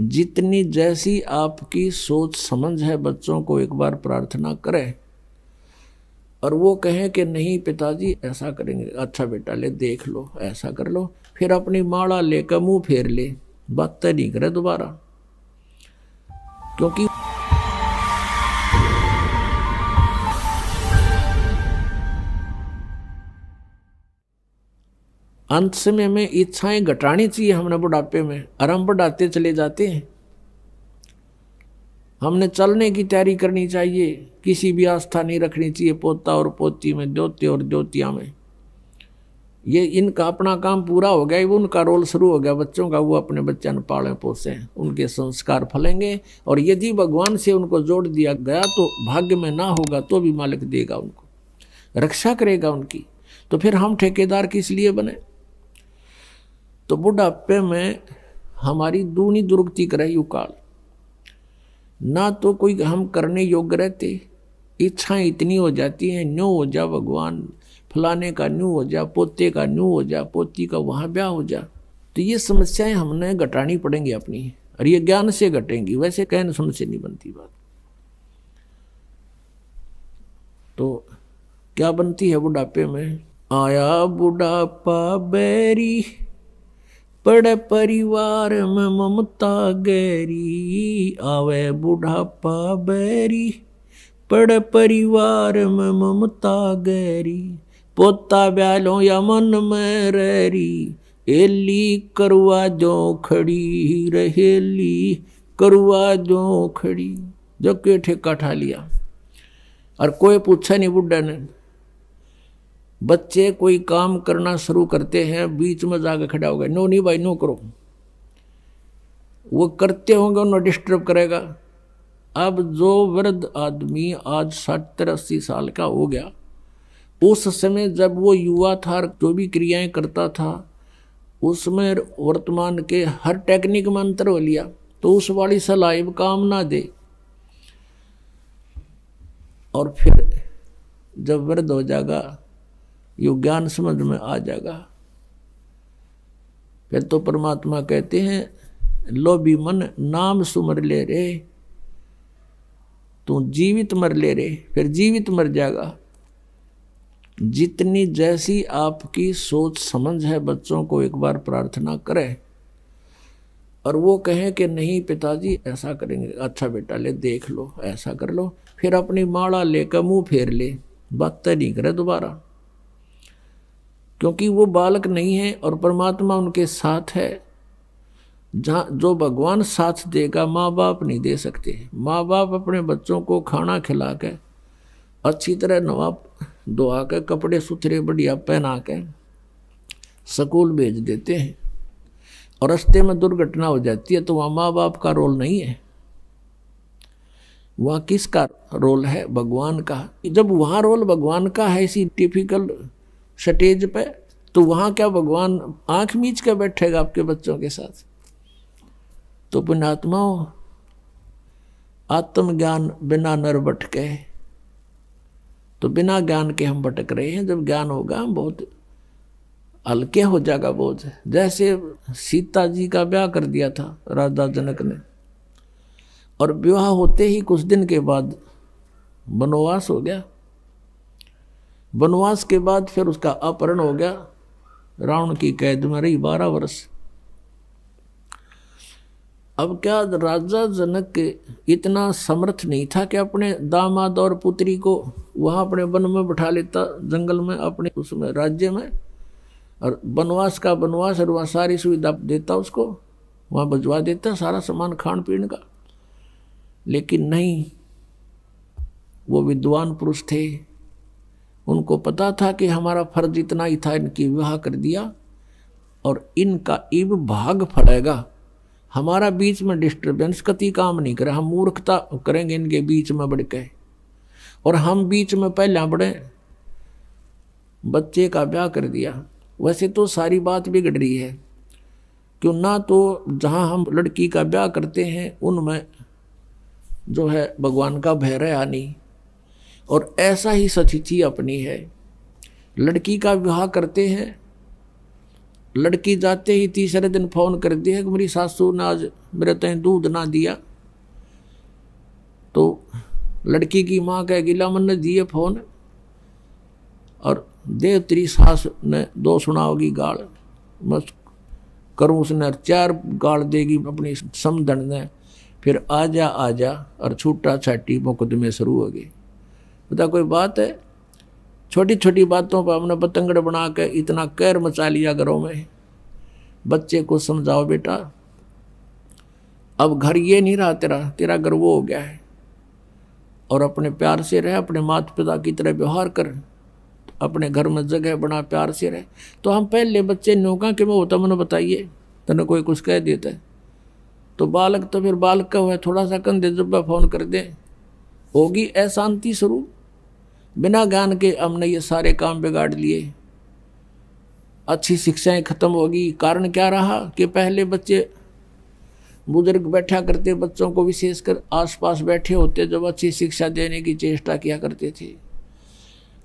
जितनी जैसी आपकी सोच समझ है बच्चों को एक बार प्रार्थना करें और वो कहें कि नहीं पिताजी ऐसा करेंगे अच्छा बेटा ले देख लो ऐसा कर लो फिर अपनी माड़ा लेकर मुंह फेर ले बात तय नहीं करे दोबारा क्योंकि अंत समय में इच्छाएं घटानी चाहिए हमने बुढ़ापे में और हम बढ़ाते चले जाते हैं हमने चलने की तैयारी करनी चाहिए किसी भी आस्था नहीं रखनी चाहिए पोता और पोती में ज्योति और द्योतिया में ये इनका अपना काम पूरा हो गया वो उनका रोल शुरू हो गया बच्चों का वो अपने बच्चे न पाले पोसे उनके संस्कार फलेंगे और यदि भगवान से उनको जोड़ दिया गया तो भाग्य में ना होगा तो भी मालिक देगा उनको रक्षा करेगा उनकी तो फिर हम ठेकेदार किस लिए बने तो बुढ़ापे में हमारी दूनी दुर्गति करे काल ना तो कोई हम करने योग्य रहते इच्छाएं इतनी हो जाती हैं न्यू हो जा भगवान फलाने का न्यू हो जा पोते का न्यू हो जा पोती का वहाँ ब्याह हो जा तो ये समस्याएं हमने घटानी पड़ेंगी अपनी और ये ज्ञान से घटेंगी वैसे कहने सुन से नहीं बनती बात तो क्या बनती है बुढ़ापे में आया बुढ़ापा बैरी बड़े परिवार में ममता गैरी आवे बुढ़ापा बैरी बड़े परिवार में ममता गैरी पोता ब्यालो मन में रैरी एली करवा जो खड़ी रहेली करवा जो खड़ी जो के ठेका ठा लिया और कोई पूछा नहीं बुढ़ा ने बच्चे कोई काम करना शुरू करते हैं बीच में जाकर खड़ा हो गए नो नहीं भाई नो करो वो करते होंगे उन्हें डिस्टर्ब करेगा अब जो वृद्ध आदमी आज सत्तर अस्सी साल का हो गया उस समय जब वो युवा था जो भी क्रियाएं करता था उसमें वर्तमान के हर टेक्निक में अंतर हो लिया तो उस वाली सलाइब काम ना दे और फिर जब वृद्ध हो जाएगा यो ज्ञान समझ में आ जाएगा फिर तो परमात्मा कहते हैं लो भी मन नाम सुमर ले रे तू जीवित मर ले रे फिर जीवित मर जाएगा जितनी जैसी आपकी सोच समझ है बच्चों को एक बार प्रार्थना करे और वो कहें कि नहीं पिताजी ऐसा करेंगे अच्छा बेटा ले देख लो ऐसा कर लो फिर अपनी माड़ा लेकर मुंह फेर ले बात नहीं करे दोबारा क्योंकि वो बालक नहीं है और परमात्मा उनके साथ है जहाँ जो भगवान साथ देगा माँ बाप नहीं दे सकते माँ बाप अपने बच्चों को खाना खिला के अच्छी तरह नवा दुआ के कपड़े सुथरे बढ़िया पहना के स्कूल भेज देते हैं और रस्ते में दुर्घटना हो जाती है तो वहाँ माँ बाप का रोल नहीं है वहाँ किसका रोल है भगवान का जब वहाँ रोल भगवान का है इसी टिपिकल स्टेज पे तो वहाँ क्या भगवान आंख मीच कर बैठेगा आपके बच्चों के साथ तो पुण्यात्माओं आत्मज्ञान बिना नर भटके तो बिना ज्ञान के हम भटक रहे हैं जब ज्ञान होगा हम बहुत हल्के हो जाएगा बोझ जैसे सीता जी का ब्याह कर दिया था राजा जनक ने और विवाह होते ही कुछ दिन के बाद वनवास हो गया वनवास के बाद फिर उसका अपहरण हो गया रावण की कैद में रही बारह वर्ष अब क्या राजा जनक इतना समर्थ नहीं था कि अपने दामाद और पुत्री को वहाँ अपने वन में बैठा लेता जंगल में अपने उसमें राज्य में और वनवास का वनवास और वहाँ सारी सुविधा देता उसको वहाँ भजवा देता सारा सामान खान पीन का लेकिन नहीं वो विद्वान पुरुष थे उनको पता था कि हमारा फर्ज इतना ही था इनकी विवाह कर दिया और इनका इब भाग फड़ेगा हमारा बीच में डिस्टर्बेंस कति काम नहीं करे हम मूर्खता करेंगे इनके बीच में बढ़ के और हम बीच में पहले बढ़े बच्चे का ब्याह कर दिया वैसे तो सारी बात बिगड़ रही है क्यों ना तो जहाँ हम लड़की का ब्याह करते हैं उनमें जो है भगवान का भय रहा नहीं और ऐसा ही स्थिति अपनी है लड़की का विवाह करते हैं लड़की जाते ही तीसरे दिन फोन करती है कि मेरी सासू ने आज मेरे तय दूध ना दिया तो लड़की की माँ कह गिला मन ने दिए फोन और देव तेरी सास ने दो सुनाओगी गाल मत करूँ उसने चार गाल देगी अपनी समधन ने फिर आजा आजा और छूटा छाटी मुकदमे शुरू हो गए बता कोई बात है छोटी छोटी बातों पर हमने पतंगड़ बना के इतना कैर मचा लिया घरों में बच्चे को समझाओ बेटा अब घर ये नहीं रहा तेरा तेरा घर वो हो गया है और अपने प्यार से रहे अपने माता पिता की तरह व्यवहार कर अपने घर में जगह बना प्यार से रहे तो हम पहले बच्चे नौका कि मैं होता मैंने बताइए तेने कोई कुछ कह देता है तो बालक तो फिर बालक का हुआ थोड़ा सा कंधे जब्बा फोन कर दे होगी अशांति स्वरूप बिना ज्ञान के हमने ये सारे काम बिगाड़ लिए अच्छी शिक्षाएं खत्म होगी कारण क्या रहा कि पहले बच्चे बुजुर्ग बैठा करते बच्चों को विशेषकर आसपास बैठे होते जब अच्छी शिक्षा देने की चेष्टा किया करते थे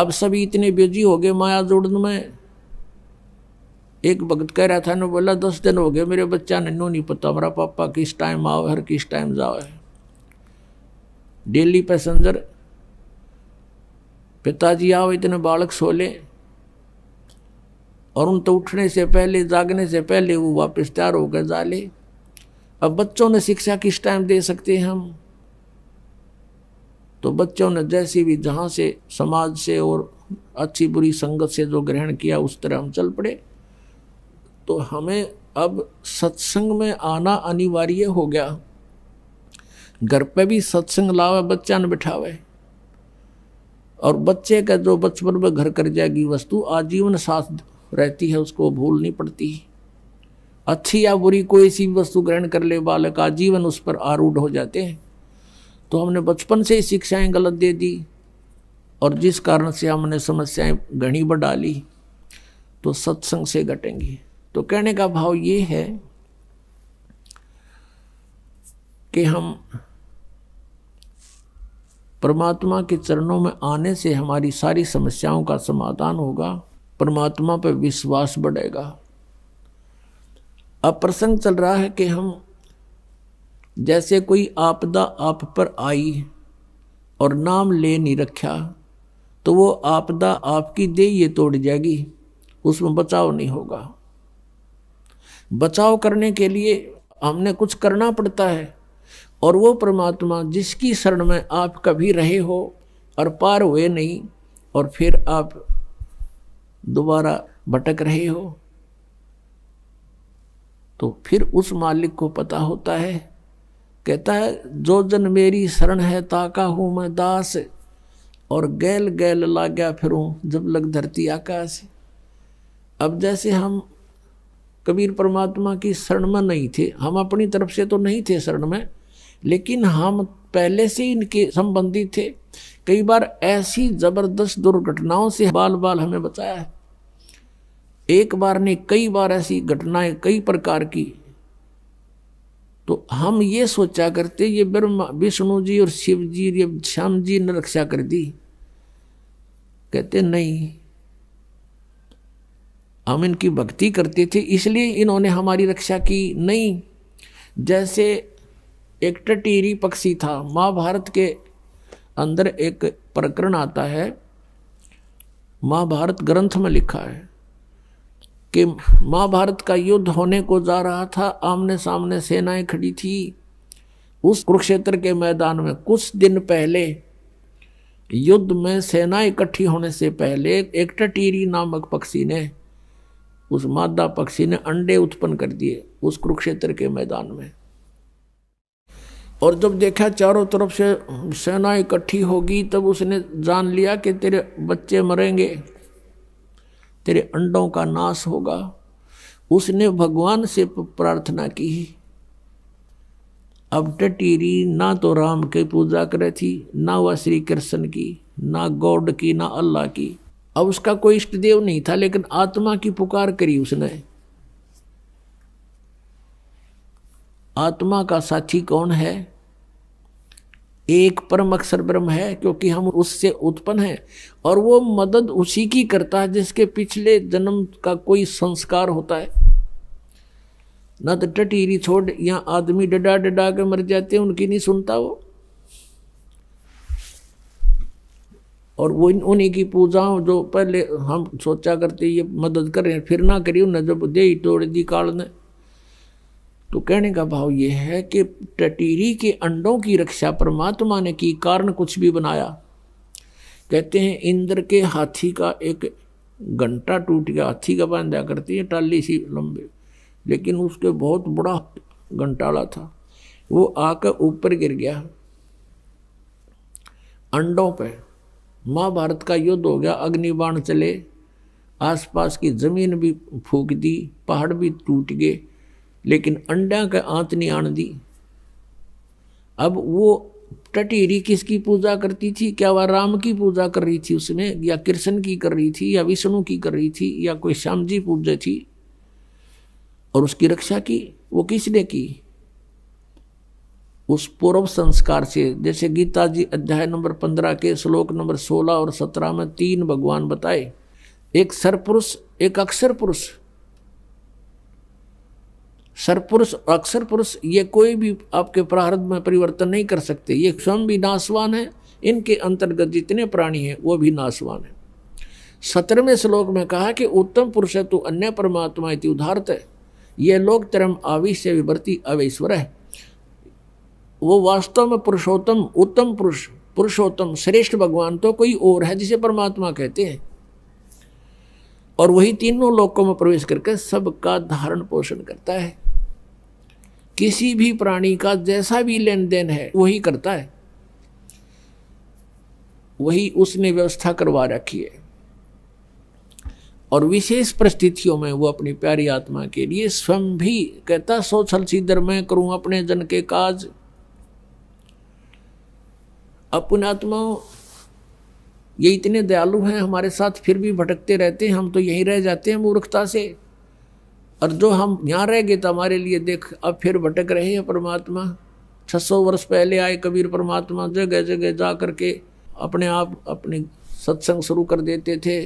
अब सभी इतने बिजी हो गए माया जोड़न में एक भगत कह रहा था ना बोला दस दिन हो गए मेरे बच्चा नन्नू नहीं पता मेरा पापा किस टाइम आओ हर किस टाइम जाओ है डेली पैसेंजर पिताजी आओ इतने बालक सो ले और उन तो उठने से पहले जागने से पहले वो वापस तैयार होकर जाले अब बच्चों ने शिक्षा किस टाइम दे सकते हैं हम तो बच्चों ने जैसे भी जहाँ से समाज से और अच्छी बुरी संगत से जो ग्रहण किया उस तरह हम चल पड़े तो हमें अब सत्संग में आना अनिवार्य हो गया घर पे भी सत्संग लावे बच्चा ने बिठावे और बच्चे का जो बचपन में घर कर जाएगी वस्तु आजीवन साथ रहती है उसको भूलनी पड़ती है अच्छी या बुरी कोई सी वस्तु ग्रहण कर ले बालक आजीवन उस पर आरूढ़ हो जाते हैं तो हमने बचपन से ही शिक्षाएं गलत दे दी और जिस कारण से हमने समस्याएं घनी बढ़ा ली तो सत्संग से घटेंगी तो कहने का भाव ये है कि हम परमात्मा के चरणों में आने से हमारी सारी समस्याओं का समाधान होगा परमात्मा पर विश्वास बढ़ेगा अब प्रसंग चल रहा है कि हम जैसे कोई आपदा आप पर आई और नाम ले नहीं रखा तो वो आपदा आपकी दे ये तोड़ जाएगी उसमें बचाव नहीं होगा बचाव करने के लिए हमने कुछ करना पड़ता है और वो परमात्मा जिसकी शरण में आप कभी रहे हो और पार हुए नहीं और फिर आप दोबारा भटक रहे हो तो फिर उस मालिक को पता होता है कहता है जो जन मेरी शरण है ताका हूँ मैं दास और गैल गैल ला गया फिरूँ जब लग धरती आकाश अब जैसे हम कबीर परमात्मा की शरण में नहीं थे हम अपनी तरफ से तो नहीं थे शरण में लेकिन हम पहले से इनके संबंधी थे कई बार ऐसी जबरदस्त दुर्घटनाओं से बाल बाल हमें बताया है एक बार ने कई बार ऐसी घटनाएं कई प्रकार की तो हम ये सोचा करते ये ब्रह्मा विष्णु जी और शिव जी ये श्याम जी ने रक्षा कर दी कहते नहीं हम इनकी भक्ति करते थे इसलिए इन्होंने हमारी रक्षा की नहीं जैसे एक टटीरी पक्षी था महाभारत के अंदर एक प्रकरण आता है महाभारत ग्रंथ में लिखा है कि महाभारत का युद्ध होने को जा रहा था आमने सामने सेनाएं खड़ी थी उस कुरुक्षेत्र के मैदान में कुछ दिन पहले युद्ध में सेना इकट्ठी होने से पहले एक टटीरी नामक पक्षी ने उस मादा पक्षी ने अंडे उत्पन्न कर दिए उस कुरुक्षेत्र के मैदान में और जब देखा चारों तरफ से सेना इकट्ठी होगी तब उसने जान लिया कि तेरे बच्चे मरेंगे तेरे अंडों का नाश होगा उसने भगवान से प्रार्थना की अब टटीरी ना तो राम की पूजा करे थी ना वह श्री कृष्ण की ना गॉड की ना अल्लाह की अब उसका कोई इष्ट देव नहीं था लेकिन आत्मा की पुकार करी उसने आत्मा का साथी कौन है एक परम अक्षर ब्रह्म है क्योंकि हम उससे उत्पन्न हैं और वो मदद उसी की करता है जिसके पिछले जन्म का कोई संस्कार होता है न तो टटीरी छोड़ या आदमी डडा डडा के मर जाते हैं उनकी नहीं सुनता वो और वो उन्हीं की पूजाओं जो पहले हम सोचा करते ये मदद करें फिर ना करिए उन्हें जब दे तोड़ दी काल ने कहने का भाव यह है कि टटीरी के अंडों की रक्षा परमात्मा ने की कारण कुछ भी बनाया कहते हैं इंद्र के हाथी का एक घंटा टूट गया हाथी का दिया करती है टाली सी लंबे लेकिन उसके बहुत बड़ा घंटाला था वो आकर ऊपर गिर गया अंडों पे महाभारत का युद्ध हो गया अग्निबाण चले आसपास की ज़मीन भी फूक दी पहाड़ भी टूट गए लेकिन अंडा का आंत नहीं आन दी अब वो टटेरी किसकी पूजा करती थी क्या वह राम की पूजा कर रही थी उसने या कृष्ण की कर रही थी या विष्णु की कर रही थी या कोई श्याम जी पूजा थी और उसकी रक्षा की वो किसने की उस पूर्व संस्कार से जैसे गीता जी अध्याय नंबर पंद्रह के श्लोक नंबर सोलह और सत्रह में तीन भगवान बताए एक सरपुरुष एक अक्षर पुरुष सरपुरुष अक्षर पुरुष ये कोई भी आपके प्रारंभ में परिवर्तन नहीं कर सकते ये स्वयं भी नाशवान है इनके अंतर्गत जितने प्राणी हैं वो भी नाशवान है सत्रहवें श्लोक में कहा कि उत्तम पुरुष है तो अन्य परमात्मा इति उदाहरत है ये लोक तरम आविश से विवर्ती अवेश्वर है वो वास्तव में पुरुषोत्तम उत्तम पुरुष पुरुषोत्तम श्रेष्ठ भगवान तो कोई और है जिसे परमात्मा कहते हैं और वही तीनों लोकों में प्रवेश करके सबका धारण पोषण करता है किसी भी प्राणी का जैसा भी लेन देन है वही करता है वही उसने व्यवस्था करवा रखी है और विशेष परिस्थितियों में वो अपनी प्यारी आत्मा के लिए स्वयं भी कहता सो छल सीधर मैं करूं अपने जन के काज अपन आत्माओं ये इतने दयालु हैं हमारे साथ फिर भी भटकते रहते हैं हम तो यहीं रह जाते हैं मूर्खता से और जो हम यहाँ रह गए तो हमारे लिए देख अब फिर भटक रहे हैं परमात्मा 600 सौ वर्ष पहले आए कबीर परमात्मा जगह जगह जा करके अपने आप अपने सत्संग शुरू कर देते थे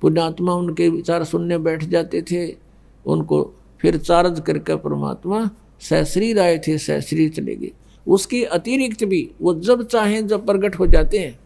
पुण्यात्मा उनके विचार सुनने बैठ जाते थे उनको फिर चार्ज करके परमात्मा सहश्रीर आए थे सहश्री चले गए उसकी अतिरिक्त भी वो जब चाहें जब प्रकट हो जाते हैं